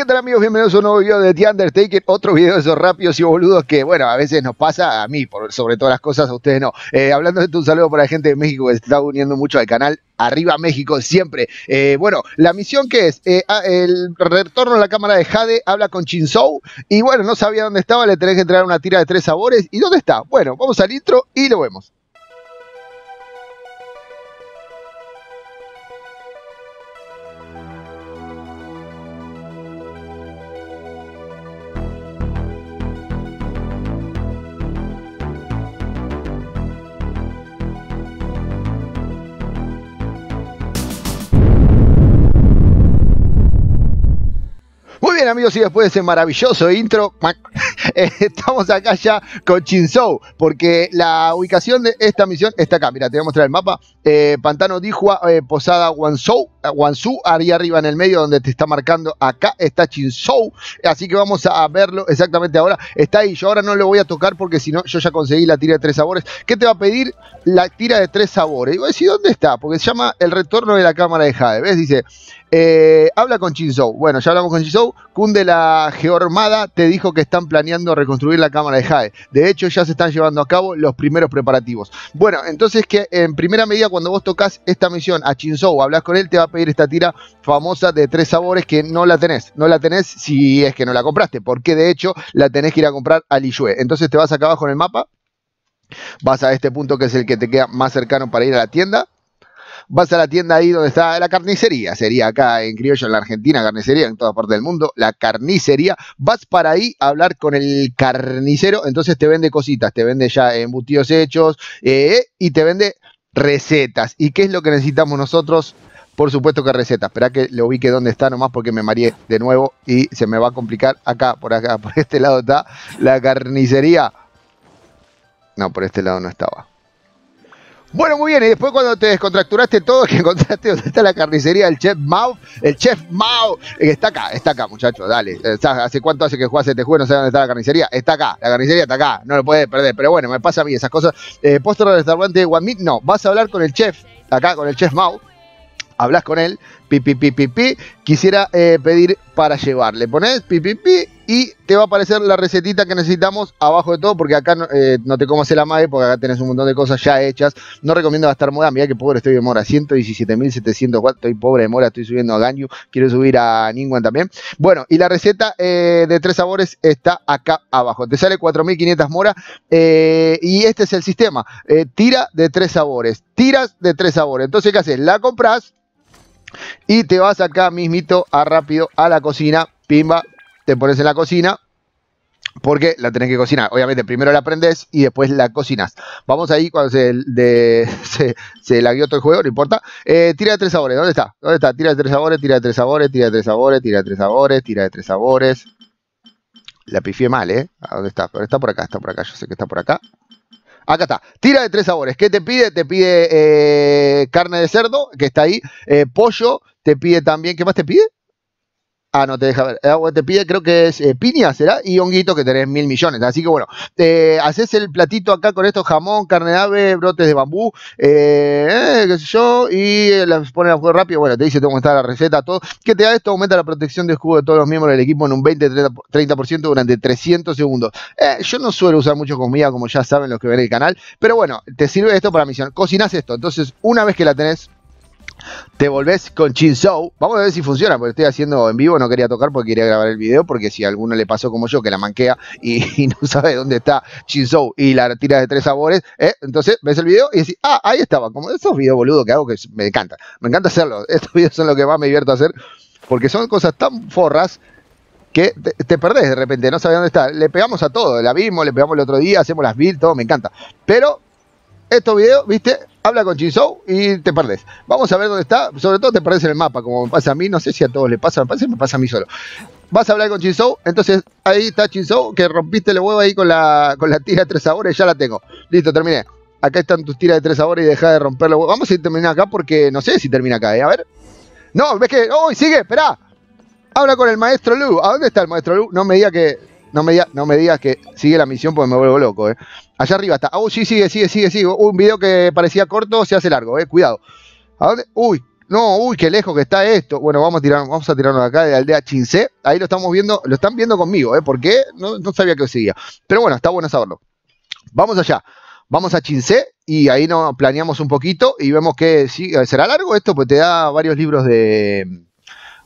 ¿qué tal amigos? Bienvenidos a un nuevo video de The Undertaker, otro video de esos rápidos y boludos que, bueno, a veces nos pasa, a mí, por, sobre todas las cosas, a ustedes no. Eh, hablando de esto, un saludo para la gente de México que se está uniendo mucho al canal, arriba México siempre. Eh, bueno, la misión que es, eh, ah, el retorno a la cámara de Jade, habla con Chinzou y bueno, no sabía dónde estaba, le tenés que entregar una tira de tres sabores. ¿Y dónde está? Bueno, vamos al intro y lo vemos. bien, amigos, y después de ese maravilloso intro, eh, estamos acá ya con Chinzou, porque la ubicación de esta misión está acá. Mira, te voy a mostrar el mapa. Eh, Pantano Dijua, eh, Posada Show Wansu, ahí arriba en el medio donde te está marcando, acá está Chinsou, así que vamos a verlo exactamente ahora, está ahí, yo ahora no lo voy a tocar porque si no, yo ya conseguí la tira de tres sabores, ¿qué te va a pedir la tira de tres sabores? Y voy a decir, ¿dónde está? Porque se llama El Retorno de la Cámara de Jade, ¿ves? Dice, eh, habla con Chinsou, bueno, ya hablamos con Kun de la Geormada te dijo que están planeando reconstruir la Cámara de Jade, de hecho ya se están llevando a cabo los primeros preparativos. Bueno, entonces que en primera medida cuando vos tocas esta misión a Chinsou, hablas con él, te va a pedir esta tira famosa de tres sabores que no la tenés. No la tenés si es que no la compraste, porque de hecho la tenés que ir a comprar al Liyue. Entonces te vas acá abajo en el mapa, vas a este punto que es el que te queda más cercano para ir a la tienda. Vas a la tienda ahí donde está la carnicería, sería acá en Criollo, en la Argentina, carnicería, en toda parte del mundo, la carnicería. Vas para ahí a hablar con el carnicero, entonces te vende cositas, te vende ya embutidos hechos eh, y te vende recetas. ¿Y qué es lo que necesitamos nosotros? Por supuesto que receta. Espera que lo ubique dónde está nomás porque me mareé de nuevo y se me va a complicar. Acá, por acá, por este lado está la carnicería. No, por este lado no estaba. Bueno, muy bien, y después cuando te descontracturaste todo, que encontraste dónde está la carnicería del Chef Mau, el Chef Mau, eh, está acá, está acá, muchachos, dale. Eh, ¿Hace cuánto hace que juegas este juego? No sé dónde está la carnicería. Está acá, la carnicería está acá, no lo puedes perder. Pero bueno, me pasa a mí esas cosas. Eh, de restaurante de Meat, no. Vas a hablar con el chef, acá, con el Chef Mau, hablas con él, pi, quisiera eh, pedir para llevarle. pones pi, y te va a aparecer la recetita que necesitamos abajo de todo, porque acá no, eh, te comas el madre porque acá tenés un montón de cosas ya hechas. No recomiendo gastar moda, mira que pobre estoy de mora, 117.700. estoy pobre de mora, estoy subiendo a Ganyu, quiero subir a Ningwan también. Bueno, y la receta eh, de tres sabores está acá abajo, te sale 4.500 mora y este es el sistema, tira de tres sabores, tiras de tres sabores. Entonces, ¿qué haces? La compras, y te vas acá mismito a rápido a la cocina. Pimba, te pones en la cocina. Porque la tenés que cocinar. Obviamente, primero la aprendés y después la cocinas. Vamos ahí cuando se, de, se, la todo el juego, no importa. Eh, tira de tres sabores, ¿dónde está? ¿Dónde está? Tira de tres sabores, tira de tres sabores, tira de tres sabores, tira de tres sabores, tira de tres sabores. La pifié mal, ¿eh? dónde está? Pero está por acá, está por acá, yo sé que está por acá. Acá está. Tira de tres sabores. ¿Qué te pide? Te pide eh, carne de cerdo, que está ahí, eh, pollo, te pide también, ¿qué más te pide? Ah, no te deja ver. Agua ah, te pide, creo que es eh, piña, ¿será? Y honguito que tenés mil millones. Así que bueno, haces el platito acá con esto, jamón, carne de ave, brotes de bambú, eh, eh, qué sé yo, y las pones a fuego rápido. Bueno, te dice cómo está la receta, todo. ¿Qué te da esto? Aumenta la protección de escudo de todos los miembros del equipo en un 20-30% durante 300 segundos. yo no suelo usar mucho comida, como ya saben los que ven el canal, pero bueno, te sirve esto para misión. Cocinas esto. Entonces, una vez que la tenés te volvés con show Vamos a ver si funciona, porque estoy haciendo en vivo, no quería tocar porque quería grabar el video, porque si a alguno le pasó como yo, que la manquea y, no sabe dónde está show y la tira de tres sabores, eh, entonces ves el video y decís, ah, ahí estaba, como esos videos boludo que hago que me encanta, me encanta hacerlo estos videos son lo que más me divierto hacer, porque son cosas tan forras que te, perdés de repente, no sabes dónde está. Le pegamos a todo, el abismo le pegamos el otro día, hacemos las builds, todo, me encanta. Pero estos videos, viste, habla con Chinzou y te perdés. Vamos a ver dónde está. Sobre todo te perdés en el mapa, como me pasa a mí. No sé si a todos le pasa, me pasa, me pasa a mí solo. Vas a hablar con Chinzou, entonces ahí está Chinzou, que rompiste el huevo ahí con la, con la tira de tres sabores, ya la tengo. Listo, terminé. Acá están tus tiras de tres sabores y deja de romper Vamos a ir terminando acá porque no sé si termina acá, ¿eh? A ver. No, ves que. ¡Oh, sigue! ¡Esperá! Habla con el maestro Lu. ¿A dónde está el maestro Lu? No me diga que no me, digas que sigue la misión porque me vuelvo loco, eh. Allá arriba está. Oh, sí, sigue, sigue, sigue, sigue. un video que parecía corto se hace largo, eh. Cuidado. Uy, no, uy, qué lejos que está esto. Bueno, vamos a tirar, vamos a tirarnos acá de la aldea Chinse. Ahí lo estamos viendo, lo están viendo conmigo, ¿eh? Porque no, no sabía que lo seguía. Pero bueno, está bueno saberlo. Vamos allá. Vamos a Chinse y ahí nos planeamos un poquito y vemos que eh, será largo esto, pues te da varios libros de,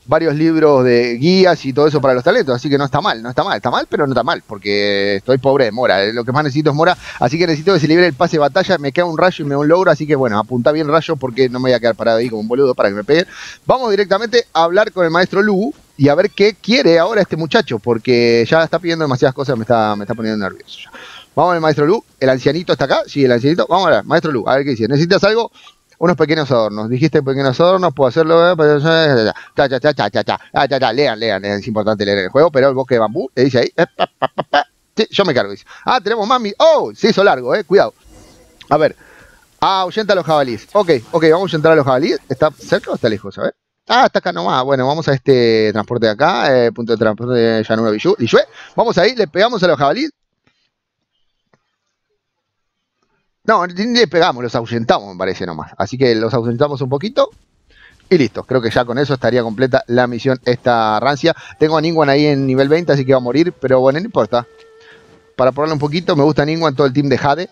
varios libros de guías y todo eso para los talentos, así que no está mal, no está mal, está mal, pero no está mal, porque estoy pobre de Mora, eh, lo que más necesito es Mora, así que necesito que se libere el pase de batalla, me queda un rayo y me da un logro, así que bueno, apunta bien rayo porque no me voy a quedar parado ahí como un boludo para que me peguen. Vamos directamente a hablar con el maestro Lu y a ver qué quiere ahora este muchacho, porque ya está pidiendo demasiadas cosas, me está, me está poniendo nervioso Vamos al maestro Lu, el ancianito está acá, sí, el ancianito, vamos a ver, maestro Lu, a ver qué dice, ¿necesitas algo? unos pequeños adornos. Dijiste pequeños adornos, puedo hacerlo. lean, lean, es importante leer el juego, pero el bosque de bambú le dice ahí, eh, sí, yo me cargo. Ah, tenemos mami. Oh, se hizo largo, eh, cuidado. A ver. Ah, ahuyenta a los jabalíes. Ok, ok, vamos a entrar a los jabalíes. ¿Está cerca o está lejos? A ver. Ah, está acá nomás. Bueno, vamos a este transporte de acá, eh, punto de transporte de Llanura Villú. Vamos ahí, le pegamos a los jabalíes. No, ni le pegamos, los ausentamos, me parece nomás. Así que los ausentamos un poquito. Y listo, creo que ya con eso estaría completa la misión esta rancia. Tengo a Ningwan ahí en nivel 20, así que va a morir, pero bueno, no importa. Para probarlo un poquito, me gusta Ningwan, todo el team de Jade.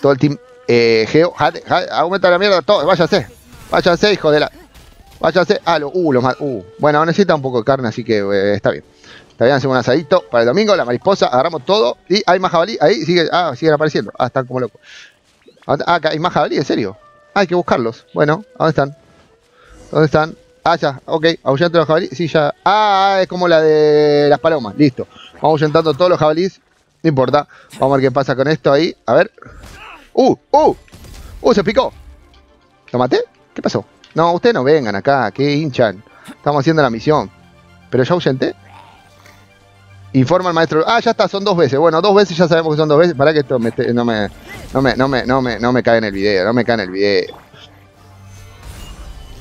Todo el team eh, Geo. Jade, Jade, aumenta la mierda, todo, váyase. Váyase, hijo de la... Váyase. Ah, lo, uh, lo mal. Uh. Bueno, necesita un poco de carne, así que eh, está bien también hacemos un asadito para el domingo, la mariposa, agarramos todo y hay más jabalí, ahí sigue, ah, siguen apareciendo. Ah, están como locos. Ah, acá ah, hay más jabalí, en serio. Ah, hay que buscarlos. Bueno, dónde están? ¿Dónde están? Ah, ya, ok, ahuyentando los jabalíes. Sí, ya. Ah, es como la de las palomas, listo. Vamos ahuyentando todos los jabalíes, no importa. Vamos a ver qué pasa con esto ahí, a ver. ¡Uh! ¡Uh! ¡Uh! Se picó. ¿Lo maté? ¿Qué pasó? No, ustedes no vengan acá, que hinchan. Estamos haciendo la misión. Pero ya ahuyenté. Informa el maestro. Ah, ya está, son dos veces. Bueno, dos veces ya sabemos que son dos veces. Para que esto no, me, no, no, me, no, cae en el video, no me cae en el video.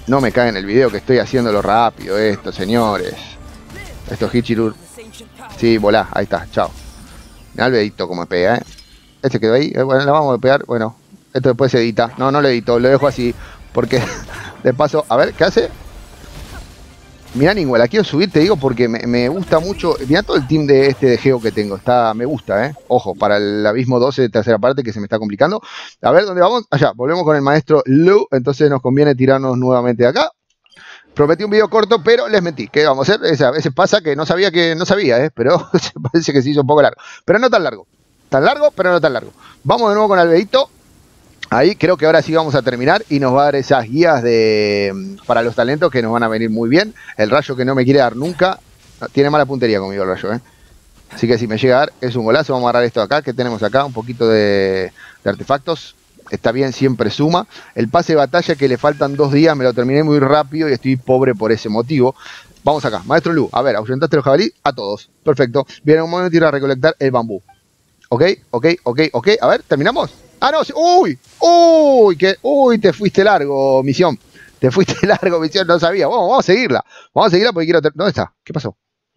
No me cae en el video que estoy haciéndolo rápido esto, señores. Esto es Hichirur. Sí, volá, ahí está, chao. Mirá el como pega, ¿eh? Este quedó ahí, eh, bueno, lo vamos a pegar, bueno. Esto después se edita. No, no lo edito, lo dejo así. Porque, de paso, a ver, ¿qué hace? Mirá, Igual, la quiero subir, te digo, porque me, gusta mucho. Mirá todo el team de este de Geo que tengo. Está, me gusta, ¿eh? Ojo, para el abismo 12 de eh, tercera parte que se me está complicando. A ver, ¿dónde vamos? Allá, volvemos con el maestro Lu. Entonces nos conviene tirarnos nuevamente de acá. Prometí un video corto, pero les metí ¿Qué vamos a hacer? a veces pasa que no sabía que no sabía, ¿eh? Pero parece que se hizo un poco largo. Pero no tan largo. Tan largo, pero no tan largo. Vamos de nuevo con Albedito ahí creo que ahora sí vamos a terminar y nos va a dar esas guías de, para los talentos que nos van a venir muy bien. El rayo que no me quiere dar nunca, tiene mala puntería conmigo el rayo, ¿eh? Así que si me llega a dar, es un golazo. Vamos a agarrar esto acá, que tenemos acá un poquito de, artefactos. Está bien, siempre suma. El pase de batalla que le faltan dos días, me lo terminé muy rápido y estoy pobre por ese motivo. Vamos acá, maestro Lu. A ver, ausentaste los jabalí a todos. Perfecto. Viene un momento ir a recolectar el bambú. Ok, ok, ok, ok. A ver, terminamos. Ah, no, uy, uy, que, uy, te fuiste largo, misión. Te fuiste largo, misión, no sabía. Vamos, vamos a seguirla. Vamos a seguirla porque quiero... ¿Dónde está? ¿Qué pasó?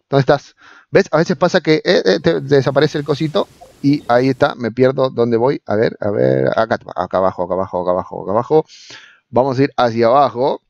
¿Dónde estás? ¿Ves? A veces pasa que eh, eh, desaparece el cosito y ahí está, me pierdo dónde voy. A ver, a ver, acá, acá abajo, acá abajo, acá abajo, acá abajo. Vamos a ir hacia abajo.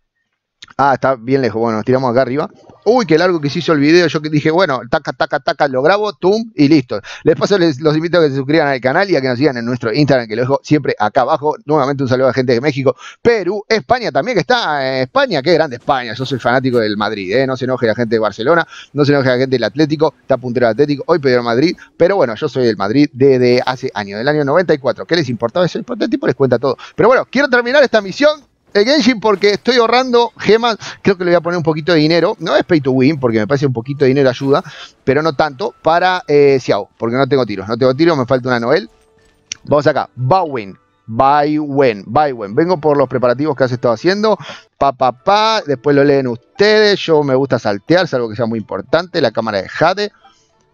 Ah, está bien lejos. Bueno, nos tiramos acá arriba uy, qué largo que se hizo el video, yo que dije, bueno, taca, taca, taca, lo grabo, tum, y listo. Les paso, les, los invito a que se suscriban al canal y a que nos sigan en nuestro Instagram, que lo dejo siempre acá abajo. Nuevamente un saludo a la gente de México, Perú, España también, que está en España, qué grande España, yo soy fanático del Madrid, ¿eh? no se enoje la gente de Barcelona, no se enoje la gente del Atlético, está puntero del Atlético, hoy perdió Madrid, pero bueno, yo soy el Madrid desde hace años, del año 94, ¿qué les importaba eso? el tipo les cuenta todo. Pero bueno, quiero terminar esta misión el Genshin porque estoy ahorrando gemas, creo que le voy a poner un poquito de dinero, no es pay to win porque me parece un poquito de dinero ayuda, pero no tanto, para eh, Xiao, porque no tengo tiros, no tengo tiros, me falta una Noel. Vamos acá, Bowen, buy win Vengo por los preparativos que has estado haciendo. Pa, pa, pa. Después lo leen ustedes. Yo me gusta saltear, algo que sea muy importante. La cámara de Jade.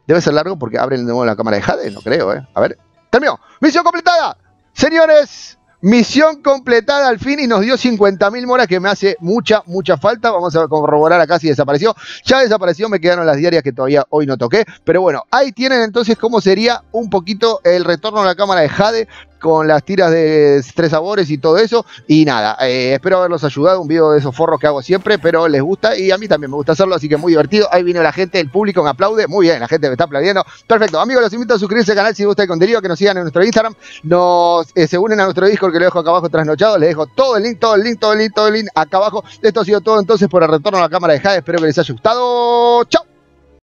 Debe ser largo porque abren de nuevo la cámara de Jade. No creo, ¿eh? A ver. Terminó. Misión completada. Señores, Misión completada al fin y nos dio 50.000 moras que me hace mucha, mucha falta. Vamos a corroborar acá si desapareció. Ya desapareció, me quedaron las diarias que todavía hoy no toqué. Pero bueno, ahí tienen entonces cómo sería un poquito el retorno a la cámara de Jade con las tiras de tres sabores y todo eso. Y nada, eh, espero haberlos ayudado. Un video de esos forros que hago siempre, pero les gusta y a mí también me gusta hacerlo, así que muy divertido. Ahí vino la gente, el público me aplaude. Muy bien, la gente me está aplaudiendo. Perfecto, amigos, los invito a suscribirse al canal si les gusta el contenido, que nos sigan en nuestro Instagram. Nos eh, se unen a nuestro Discord que lo dejo acá abajo trasnochado. Les dejo todo el link, todo el link, todo el link, todo el link acá abajo. Esto ha sido todo entonces por el retorno a la cámara de Jade. Espero que les haya gustado. ¡Chao!